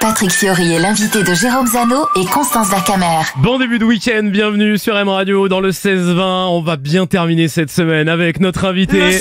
Patrick Fiori est l'invité de Jérôme Zano et Constance Vercamer. Bon début de week-end, bienvenue sur M Radio dans le 16-20. On va bien terminer cette semaine avec notre invité.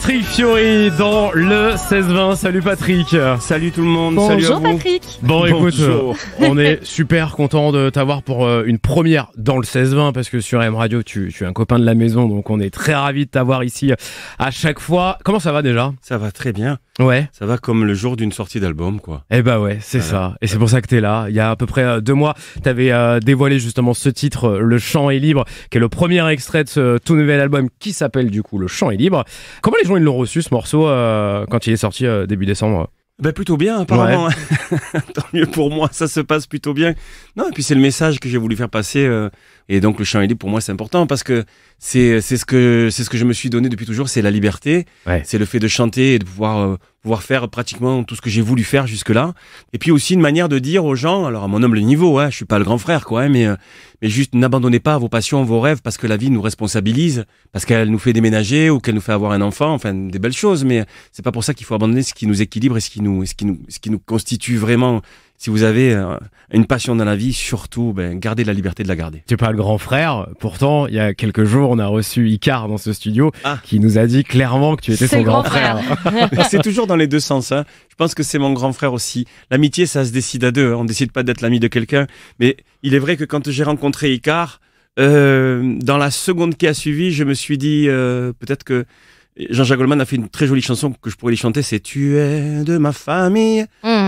Patrick Fiori dans le 16-20. Salut Patrick. Salut tout le monde. Bonjour Salut Patrick. Bon, écoute, on est super content de t'avoir pour euh, une première dans le 16-20 parce que sur M Radio, tu, tu, es un copain de la maison, donc on est très ravis de t'avoir ici euh, à chaque fois. Comment ça va déjà Ça va très bien. Ouais. Ça va comme le jour d'une sortie d'album, quoi. Eh bah ouais, c'est ça. Et c'est pour ça que t'es là. Il y a à peu près euh, deux mois, t'avais dévoilé justement ce titre, Le Chant est libre, qui est le premier extrait de ce tout nouvel album qui s'appelle du coup Le Chant est libre. Comment les gens l'ont reçu ce morceau euh, quand il est sorti euh, début décembre ben plutôt bien apparemment. Tant mieux pour moi, ça se passe plutôt bien. Non, et puis c'est le message que j'ai voulu faire passer. Euh, et donc le chant libre pour moi c'est important parce que c'est ce que c'est ce que je me suis donné depuis toujours, c'est la liberté, c'est le fait de chanter et de pouvoir pouvoir faire pratiquement tout ce que j'ai voulu faire jusque-là. Et puis aussi une manière de dire aux gens, alors à mon humble niveau, hein, je suis pas le grand frère, quoi, hein, mais, euh, mais juste n'abandonnez pas vos passions, vos rêves, parce que la vie nous responsabilise, parce qu'elle nous fait déménager ou qu'elle nous fait avoir un enfant, enfin des belles choses, mais c'est pas pour ça qu'il faut abandonner ce qui nous équilibre et ce qui nous, ce qui nous, ce qui nous constitue vraiment si vous avez euh, une passion dans la vie, surtout, ben, gardez la liberté de la garder. Tu pas le grand frère. Pourtant, il y a quelques jours, on a reçu Icar dans ce studio ah. qui nous a dit clairement que tu étais son grand, frère. c'est toujours dans les deux sens. Hein. Je pense que c'est mon grand frère aussi. L'amitié, ça se décide à deux. Hein. On décide pas d'être l'ami de quelqu'un. Mais il est vrai que quand j'ai rencontré Icar, euh, dans la seconde qui a suivi, je me suis dit euh, peut-être que Jean-Jacques Goldman a fait une très jolie chanson que je pourrais lui chanter, c'est Tu es de ma famille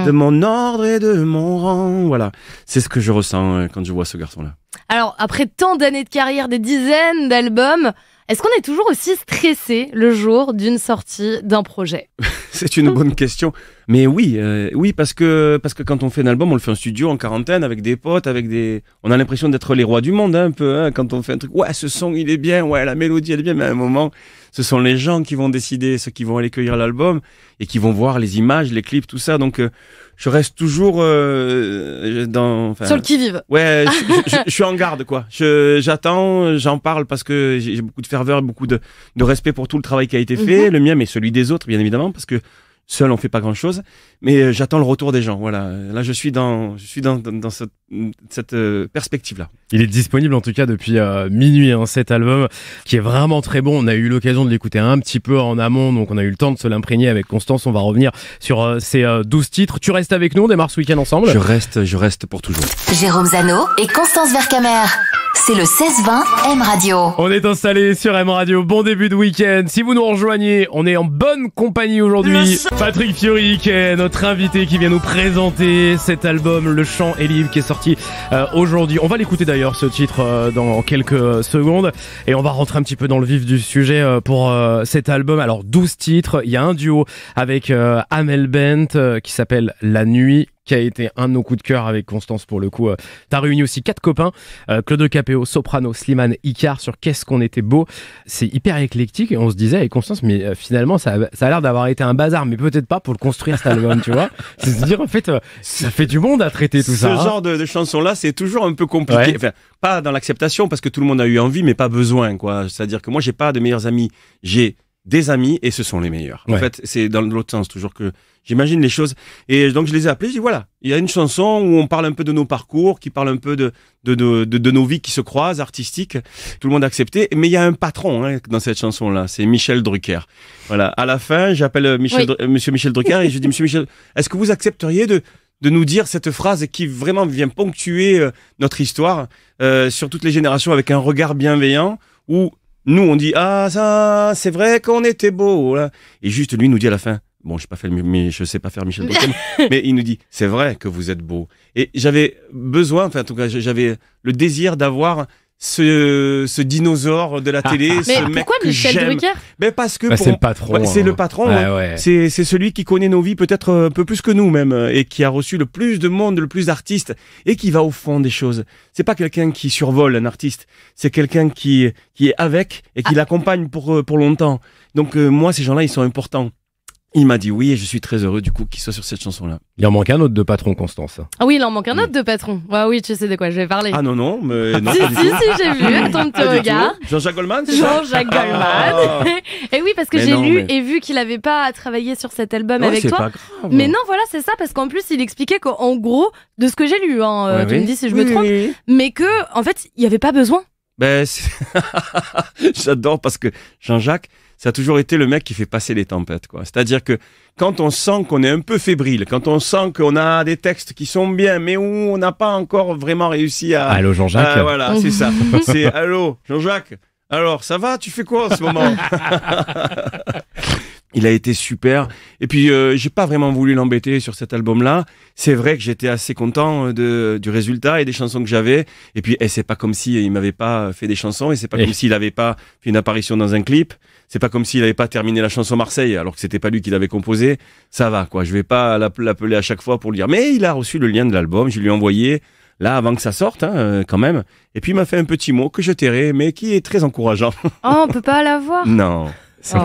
de mon ordre et de mon rang. Voilà, c'est ce que je ressens euh, quand je vois ce garçon-là. Alors, après tant d'années de carrière, des dizaines d'albums, est-ce qu'on est toujours aussi stressé le jour d'une sortie d'un projet C'est une bonne question. Mais oui, euh, oui, parce que parce que quand on fait un album, on le fait en studio, en quarantaine, avec des potes, avec des. On a l'impression d'être les rois du monde, hein, un peu. Hein, quand on fait un truc, ouais, ce son il est bien, ouais, la mélodie elle est bien, mais à un moment, ce sont les gens qui vont décider, ceux qui vont aller cueillir l'album et qui vont voir les images, les clips, tout ça. Donc, euh, je reste toujours euh, dans. Sur qui vive. Ouais, je, suis en garde quoi. j'attends, j'en parle parce que j'ai beaucoup de ferveur, beaucoup de, de respect pour tout le travail qui a été mhm. fait, le mien, mais celui des autres, bien évidemment, parce que Seul, on fait pas grand chose, mais euh, j'attends le retour des gens. Voilà. Là, je suis dans, je suis dans, dans, cette, cette euh, perspective-là. Il est disponible en tout cas depuis euh, minuit en hein, cet album, qui est vraiment très bon. On a eu l'occasion de l'écouter un petit peu en amont, donc on a eu le temps de se l'imprégner avec Constance. On va revenir sur ces 12 titres. Tu restes avec nous, on démarre ce week-end ensemble. Je reste, je reste pour toujours. Jérôme Zano et Constance Vercamer. C'est le 16-20 M Radio. On est installé sur M Radio. Bon début de week-end. Si vous nous rejoignez, on est en bonne compagnie aujourd'hui. Patrick Fiori qui est notre invité qui vient nous présenter cet album Le chant est qui est sorti euh, aujourd'hui. On va l'écouter d'ailleurs ce titre euh, dans quelques secondes et on va rentrer un petit peu dans le vif du sujet euh, pour cet album. Alors 12 titres, il y a un duo avec Amel Bent qui s'appelle La Nuit qui a été un de nos coups de cœur avec Constance pour le coup. Euh, t'as réuni aussi quatre copains, euh, Claude Capéo, Soprano, Slimane, Icar sur Qu'est-ce qu'on était beau. C'est hyper éclectique et on se disait avec Constance, mais euh, finalement ça, a l'air d'avoir été un bazar, mais peut-être pas pour le construire cet album, tu vois. C'est se dire en fait, ça fait du monde à traiter tout ça. Ce hein. genre de, de chansons-là, c'est toujours un peu compliqué. Enfin, pas dans l'acceptation parce que tout le monde a eu envie, mais pas besoin, quoi. C'est-à-dire que moi, j'ai pas de meilleurs amis. J'ai des amis et ce sont les meilleurs. En fait, c'est dans l'autre sens toujours que j'imagine les choses. Et donc je les ai appelés, je dis voilà, il y a une chanson où on parle un peu de nos parcours, qui parle un peu de de, nos vies qui se croisent, artistiques. Tout le monde a accepté, mais il y a un patron hein, dans cette chanson là, c'est Michel Drucker. Voilà, à la fin, j'appelle euh, Michel euh, monsieur Michel Drucker et je dis monsieur Michel, est-ce que vous accepteriez de de nous dire cette phrase qui vraiment vient ponctuer euh, notre histoire sur toutes les générations avec un regard bienveillant ou nous, on dit ah ça, c'est vrai qu'on était beau là. Et juste lui nous dit à la fin. Bon, je pas fait mais je sais pas faire Michel mais il nous dit c'est vrai que vous êtes beau. Et j'avais besoin, enfin en tout cas, j'avais le désir d'avoir ce, dinosaure de la ah, télé. Ah. Mais pourquoi Michel Drucker ben, parce que bah, c'est le hein. patron. c'est le patron. C'est celui qui connaît nos vies peut-être un peu plus que nous même et qui a reçu le plus de monde, le plus d'artistes et qui va au fond des choses. C'est pas quelqu'un qui survole un artiste. C'est quelqu'un qui qui est avec et qui ah. l'accompagne pour euh, pour longtemps. Donc euh, moi ces gens-là ils sont importants. Il m'a dit oui et je suis très heureux du coup qu'il soit sur cette chanson-là. Il en manque un autre de patron, Constance. Ah oui, il en manque un autre de patron. Ah oui, tu sais de quoi je vais parler. Ah non, non, mais ah, non. si, si, si, j'ai vu, attends te regard. Jean-Jacques Goldman Jean-Jacques ah. Goldman. et oui, parce que j'ai lu et vu qu'il n'avait pas travaillé sur cet album avec toi. Mais non, voilà, c'est ça, parce qu'en plus, il expliquait qu'en gros, de ce que j'ai lu, hein, euh, tu me dis si je me trompe, mais que, en fait, il n'y avait pas besoin. Ben, j'adore parce que Jean-Jacques, ça a toujours été le mec qui fait passer les tempêtes. C'est-à-dire que quand on sent qu'on est un peu fébrile, quand on sent qu'on a des textes qui sont bien, mais où on n'a pas encore vraiment réussi à... Allô Jean-Jacques ah, Voilà, c'est ça. C'est allô Jean-Jacques alors, ça va Tu fais quoi en ce moment Il a été super. Et puis, euh, j'ai pas vraiment voulu l'embêter sur cet album-là. C'est vrai que j'étais assez content euh, du résultat et des chansons que j'avais. Et puis, eh, c'est pas comme s'il il m'avait pas fait des chansons et c'est pas comme s'il avait pas fait une apparition dans un clip. C'est pas comme s'il avait pas terminé la chanson Marseille alors que c'était pas lui qui l'avait composée. Ça va, quoi. Je vais pas l'appeler à chaque fois pour lui dire, mais il a reçu le lien de l'album. Je lui ai envoyé là avant que ça sorte hein, euh, quand même. Et puis il m'a fait un petit mot que je tairai, mais qui est très encourageant. Oh, on peut pas l'avoir. non. Oh.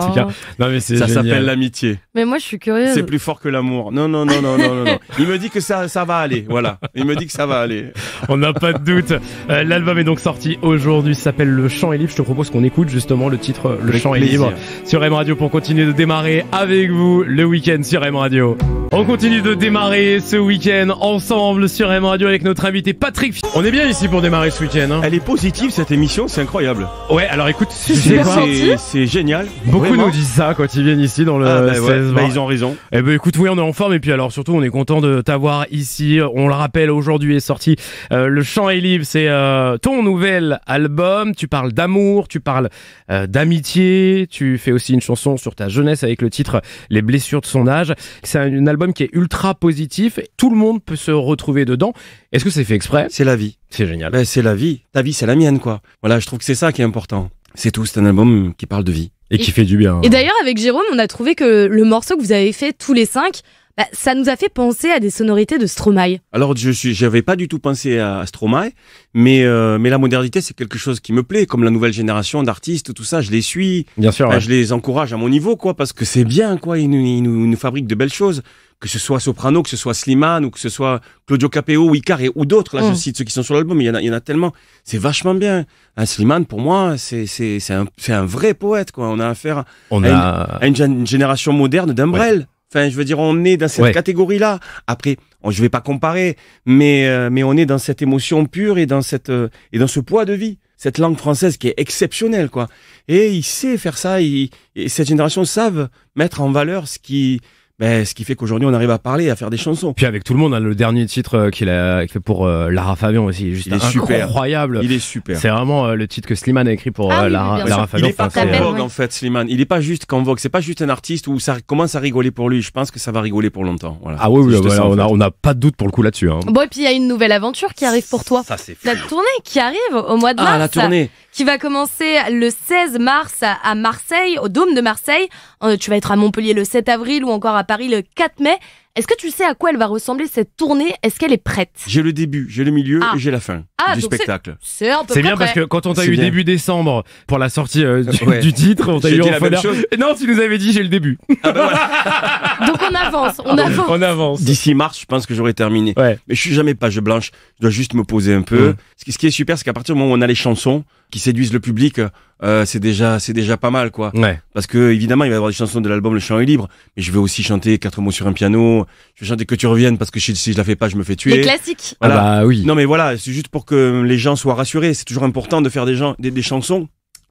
Non, mais ça s'appelle l'amitié. Mais moi, je suis curieux C'est plus fort que l'amour. Non, non, non, non, non, non, Il me dit que ça, ça va aller. Voilà. Il me dit que ça va aller. On n'a pas de doute. Euh, l'album est donc sorti aujourd'hui. s'appelle Le Chant est libre. Je te propose qu'on écoute justement le titre Le Chant est libre sur M Radio pour continuer de démarrer avec vous le week-end sur M Radio. On continue de démarrer ce week-end ensemble sur M Radio avec notre invité Patrick. On est bien ici pour démarrer ce week-end. Hein. Elle est positive cette émission. C'est incroyable. Ouais. Alors écoute, c'est génial. Beaucoup nous disent ça quand ils viennent ici dans le ah, bah bah, ils ont raison. Eh ben écoute, oui, on est en forme et puis alors surtout, on est content de t'avoir ici. On le rappelle, aujourd'hui est sorti euh, Le Chant est libre, c'est euh, ton nouvel album. Tu parles d'amour, tu parles euh, d'amitié, tu fais aussi une chanson sur ta jeunesse avec le titre Les blessures de son âge. C'est un, album qui est ultra positif, tout le monde peut se retrouver dedans. Est-ce que c'est fait exprès C'est la vie. C'est génial. c'est la vie. Ta vie, c'est la mienne, quoi. Voilà, je trouve que c'est ça qui est important. C'est tout, c'est un album qui parle de vie. Et, qui fait du bien. Et d'ailleurs, avec Jérôme, on a trouvé que le morceau que vous avez fait tous les cinq, bah, ça nous a fait penser à des sonorités de Stromae. Alors, je suis, j'avais pas du tout pensé à Stromae, mais euh, mais la modernité, c'est quelque chose qui me plaît, comme la nouvelle génération d'artistes, tout ça, je les suis. Je les encourage à mon niveau, quoi, parce que c'est bien, quoi. ils nous, ils nous fabriquent de belles choses que ce soit Soprano, que ce soit Slimane, ou que ce soit Claudio Capeo, Icar et, ou d'autres, là, je mm. cite ceux qui sont sur l'album, il, y en a, il y en a tellement. C'est vachement bien. Un Slimane, pour moi, c'est, c'est, c'est, un, c'est un vrai poète, quoi. On a affaire à, Une, génération moderne d'Umbrel. Enfin, je veux dire, on est dans cette catégorie-là. Après, je je vais pas comparer, mais, euh, mais on est dans cette émotion pure et dans cette, euh, et dans ce poids de vie cette langue française qui est exceptionnelle, quoi. Et il sait faire ça, et cette génération savent mettre en valeur ce qui, ben, ce qui fait qu'aujourd'hui, on arrive à parler, à faire des chansons. Puis avec tout le monde, hein, le dernier titre euh, qu'il a fait pour euh, Lara Fabian aussi, Il est super. incroyable. Il est super. C'est vraiment euh, le titre que Slimane a écrit pour ah Lara, Fabian. Il est pas juste qu'en vogue, en fait, Slimane. Il n'est pas juste qu'en vogue. C'est pas juste un artiste où ça commence à rigoler pour lui. Je pense que ça va rigoler pour longtemps. ah oui, on a- n'a pas de doute pour le coup là-dessus. Hein. Bon, et puis il y a une nouvelle aventure qui arrive pour toi. Ça, c'est La tournée qui arrive au mois de mars. Ah, la tournée qui va commencer le 16 mars à Marseille, au Dôme de Marseille. Euh, tu vas être à Montpellier le 7 avril ou encore à Paris le 4 mai. Est-ce que tu sais à quoi elle va ressembler cette tournée Est-ce qu'elle est prête J'ai le début, j'ai le milieu ah. et j'ai la fin ah, du spectacle. C'est bien parce que quand on t'a eu début décembre pour la sortie euh, du, titre, on t'a eu la chose. Non, tu nous avais dit j'ai le début. Ah bah donc on avance, on avance. D'ici mars, je pense que j'aurai terminé. Mais je suis jamais page blanche. Je dois juste me poser un peu. Mm. Ce qui est super, c'est qu'à partir du moment où on a les chansons qui séduisent le public, euh, euh, c'est déjà c'est déjà pas mal quoi. Parce que évidemment il va y avoir des chansons de l'album Le chant est libre, mais je vais aussi chanter quatre mots sur un piano. Je vais chanter que tu reviennes parce que si, si je la fais pas je me fais tuer. c'est classique Ah bah oui. Non mais voilà c'est juste pour que les gens soient rassurés. C'est toujours important de faire des gens des, chansons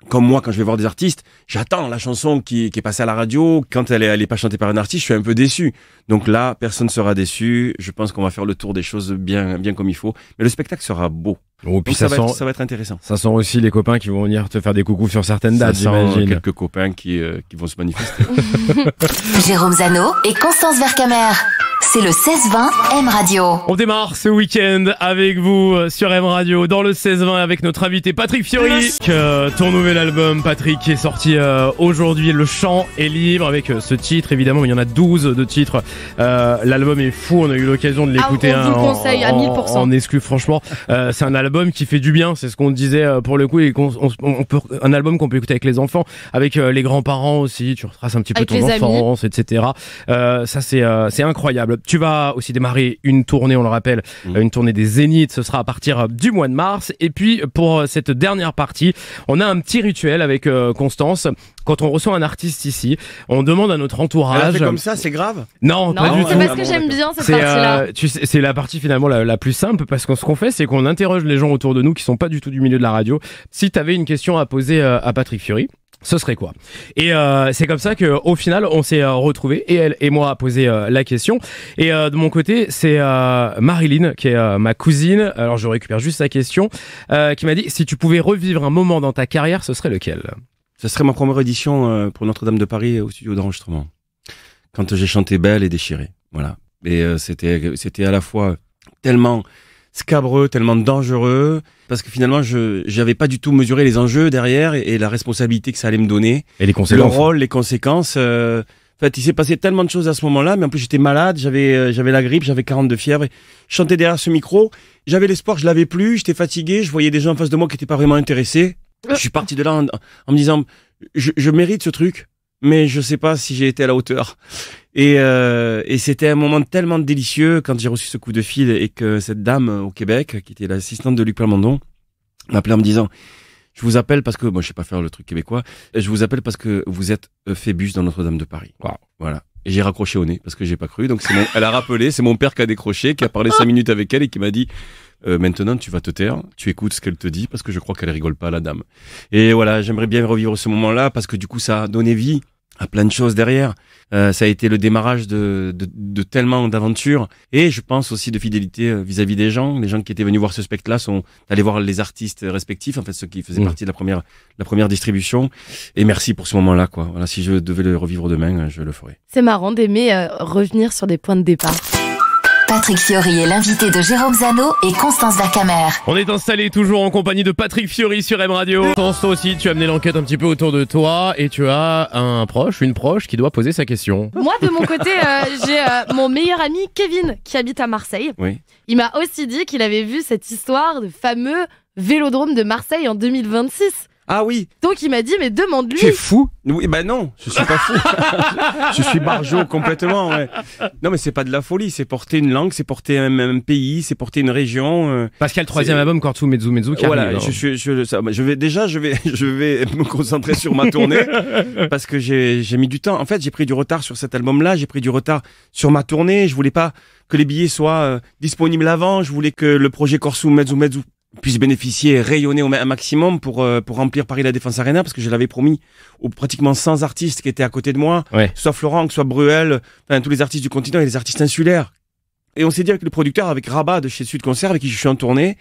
comme moi, quand je vais voir des artistes, j'attends la chanson qui, est passée à la radio. Quand elle est, elle est pas chantée par un artiste, je suis un peu déçu. Donc là, personne sera déçu. Je pense qu'on va faire le tour des choses bien, bien comme il faut. Mais le spectacle sera beau. Oh, puis ça, va sent, être, ça, va être, intéressant. Ça sent aussi les copains qui vont venir te faire des coucous sur certaines dates, j'imagine. quelques copains qui, euh, qui, vont se manifester. Jérôme Zano et Constance Vercamer. C'est le 16-20 M Radio. On démarre ce week-end avec vous euh, sur M Radio, dans le 16-20 avec notre invité Patrick Fiori. Euh, ton nouvel album, Patrick, qui est sorti aujourd'hui, Le Chant est libre, avec ce titre, évidemment, mais il y en a 12 de titres. L'album est fou, on a eu l'occasion de ah, l'écouter ah, hein, en, en, en, exclu, franchement. C'est un album album qui fait du bien, c'est ce qu'on disait euh, pour le coup, et on, peut, un album qu'on peut écouter avec les enfants, avec euh, les grands-parents aussi, tu retraces un petit peu ton enfance, etc. Euh, ça c'est c'est incroyable. Tu vas aussi démarrer une tournée, on le rappelle, mm. une tournée des Zéniths, ce sera à partir du mois de mars. Et puis pour cette dernière partie, on a un petit rituel avec Constance. Quand on reçoit un artiste ici, on demande à notre entourage. C'est comme ça, c'est grave Non, non pas du tout. C'est parce que j'aime bien cette partie-là. Euh, c'est la partie finalement la, plus simple parce que ce qu'on fait, c'est qu'on interroge les gens autour de nous qui sont pas du tout du milieu de la radio. Si tu avais une question à poser euh, à Patrick Fury, ce serait quoi Et euh, c'est comme ça que, au final, on s'est retrouvé retrouvés et elle et moi à poser la question. Et de mon côté, c'est Marilyn qui est ma cousine. Alors je récupère juste sa question, qui m'a dit si tu pouvais revivre un moment dans ta carrière, ce serait lequel ce serait ma première édition euh, pour Notre-Dame de Paris euh, au studio d'enregistrement. Quand j'ai chanté Belle et Déchirée. Voilà. Et euh, c'était, c'était à la fois tellement scabreux, tellement dangereux, parce que finalement, je n'avais pas du tout mesuré les enjeux derrière et, la responsabilité que ça allait me donner. Et les conséquences. Le rôle, les conséquences. en fait, il s'est passé tellement de choses à ce moment-là, mais en plus j'étais malade, j'avais j'avais la grippe, j'avais 42 fièvres. fièvre je chantais derrière ce micro, j'avais l'espoir, je l'avais plus, j'étais fatigué, je voyais des gens en face de moi qui n'étaient pas vraiment intéressés. Je suis parti de là en, me disant, je, mérite ce truc, mais je sais pas si j'ai été à la hauteur. Et, euh, et c'était un moment tellement délicieux quand j'ai reçu ce coup de fil et que cette dame au Québec, qui était l'assistante de Luc Plamondon, m'appelait en me disant, je vous appelle parce que moi je sais pas faire le truc québécois. Je vous appelle parce que vous êtes euh, Phébus dans Notre-Dame de Paris. Voilà. Et j'ai raccroché au nez parce que j'ai pas cru. Donc elle a rappelé, c'est mon père qui a décroché, qui a parlé cinq minutes avec elle et qui m'a dit euh, maintenant tu vas te taire, tu écoutes ce qu'elle te dit parce que je crois qu'elle rigole pas la dame. Et voilà, j'aimerais bien revivre ce moment-là parce que du coup ça a donné vie à plein de choses derrière. Euh, ça a été le démarrage de, de, de tellement d'aventures et je pense aussi de fidélité euh, vis-à-vis des gens. Les gens qui étaient venus voir ce spectre là sont allés voir les artistes respectifs, en fait ceux qui faisaient mmh. partie de la première la première distribution. Et merci pour ce moment-là, quoi. Voilà, si je devais le revivre demain, je le ferais. C'est marrant d'aimer revenir sur des points de départ. Patrick Fiori est l'invité de Jérôme Zano et Constance Vercamer. On est installé toujours en compagnie de Patrick Fiori sur M Radio. Constance, aussi, tu as mené l'enquête un petit peu autour de toi et tu as un proche, une proche qui doit poser sa question. Moi, de mon côté, euh, j'ai euh, mon meilleur ami Kevin qui habite à Marseille. Oui. Il m'a aussi dit qu'il avait vu cette histoire de fameux vélodrome de Marseille en 2026. Ah oui. Donc il m'a dit mais demande-lui. Tu es fou Oui, ben non, je suis pas fou. je suis barjot complètement. Non mais c'est pas de la folie, c'est porter une langue, c'est porter un, pays, c'est porter une région. a euh. Pascal, troisième album Corsou Mezu Mezu. Qui voilà, arrive, je, bah, je, vais déjà, je vais, je vais me concentrer sur ma tournée parce que j'ai mis du temps. En fait, j'ai pris du retard sur cet album-là, j'ai pris du retard sur ma tournée. Je voulais pas que les billets soient euh, disponibles avant. Je voulais que le projet Corsou Mezu Mezu puisse bénéficier, rayonner au maximum pour euh, pour remplir Paris la Défense Arena parce que je l'avais promis aux pratiquement 100 artistes qui étaient à côté de moi, soit Florent, soit Bruel, enfin tous les artistes du continent et les artistes insulaires. Et on s'est dit avec le producteur, avec Rabat de chez Sud Concert, avec qui je suis en tournée,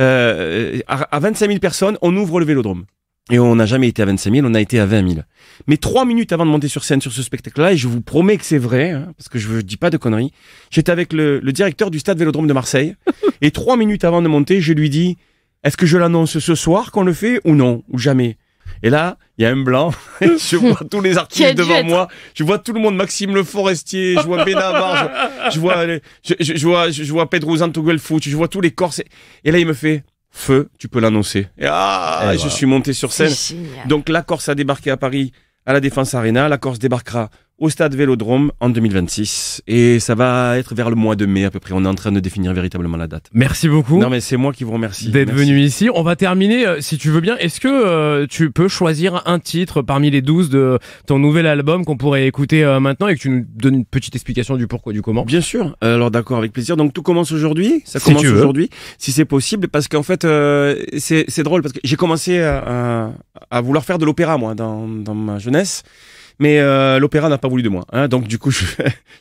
euh, à, à 25 000 personnes, on ouvre le Vélodrome. Et on n'a jamais été à 25 000, on a été à 20 000. Mais trois minutes avant de monter sur scène sur ce spectacle-là, et je vous promets que c'est vrai, hein, parce que je ne dis pas de conneries, j'étais avec le, directeur du stade Vélodrome de Marseille, et trois minutes avant de monter, je lui dis, est-ce que je l'annonce ce soir qu'on le fait ou non, ou jamais Et là, il y a un blanc, je vois tous les artistes devant moi, je vois tout le monde, Maxime Le Forestier, je vois je, je, vois, je, vois, je, vois Pedro Zantoguel je vois tous les Corses, et là il me fait feu, tu peux l'annoncer. Et ah, je suis monté sur scène. Donc la Corse a débarqué à Paris à la Défense Arena. La Corse débarquera au stade Vélodrome en 2026. Et ça va être vers le mois de mai à peu près. On est en train de définir véritablement la date. Merci beaucoup. Non mais c'est moi qui vous remercie. D'être venu ici. On va terminer, euh, si tu veux bien. Est-ce que euh, tu peux choisir un titre parmi les 12 de ton nouvel album qu'on pourrait écouter euh, maintenant et que tu nous donnes une petite explication du pourquoi, du comment Bien sûr. Alors d'accord, avec plaisir. Donc tout commence aujourd'hui. Ça commence aujourd'hui, si c'est possible. Parce qu'en fait, c'est drôle parce que j'ai commencé à, vouloir faire de l'opéra, moi, dans ma jeunesse mais euh, l'opéra n'a pas voulu de moi. Hein, donc du coup, je,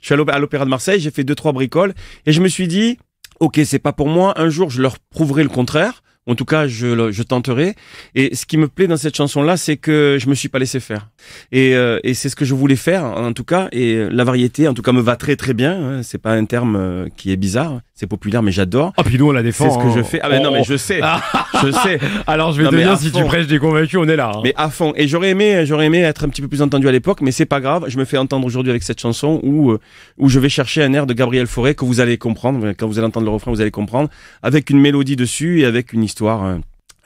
suis à l'opéra de Marseille, j'ai fait deux trois bricoles et je me suis dit, ok, c'est pas pour moi. Un jour, je leur prouverai le contraire. En tout cas, je, je tenterai. Et ce qui me plaît dans cette chanson-là, c'est que je me suis pas laissé faire. Euh, et, c'est ce que je voulais faire, en tout cas. Et la variété, en tout cas, me va très très bien. Hein. C'est pas un terme euh, qui est bizarre. C'est populaire, mais j'adore. Ah, puis nous, on la défend. C'est ce que je hein. fais. Ah, mais non, mais je sais. Ah. je sais. Alors, je vais te dire, si tu prêches des convaincus, on est là. Hein. Mais à fond. Et j'aurais aimé, j'aurais aimé être un petit peu plus entendu à l'époque, mais c'est pas grave. Je me fais entendre aujourd'hui avec cette chanson où, euh, où je vais chercher un air de Gabriel Fauré que vous allez comprendre. Quand vous allez entendre le refrain, vous allez comprendre. Avec une mélodie dessus et avec une histoire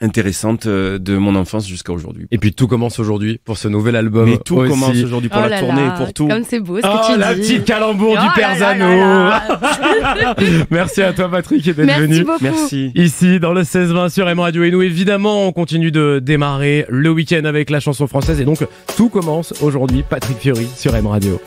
intéressante euh, de mon enfance jusqu'à aujourd'hui. Et puis tout commence aujourd'hui pour ce nouvel album. Mais tout commence aujourd'hui pour oh la tournée et pour tout. Comme c'est beau ce que oh, tu la petite calembour oh du Père Merci à toi Patrick et d'être Merci venu. Beaucoup. Merci. Ici dans le 16-20 sur M Radio et nous évidemment on continue de démarrer le week-end avec la chanson française et donc tout commence aujourd'hui Patrick Fiori sur M Radio.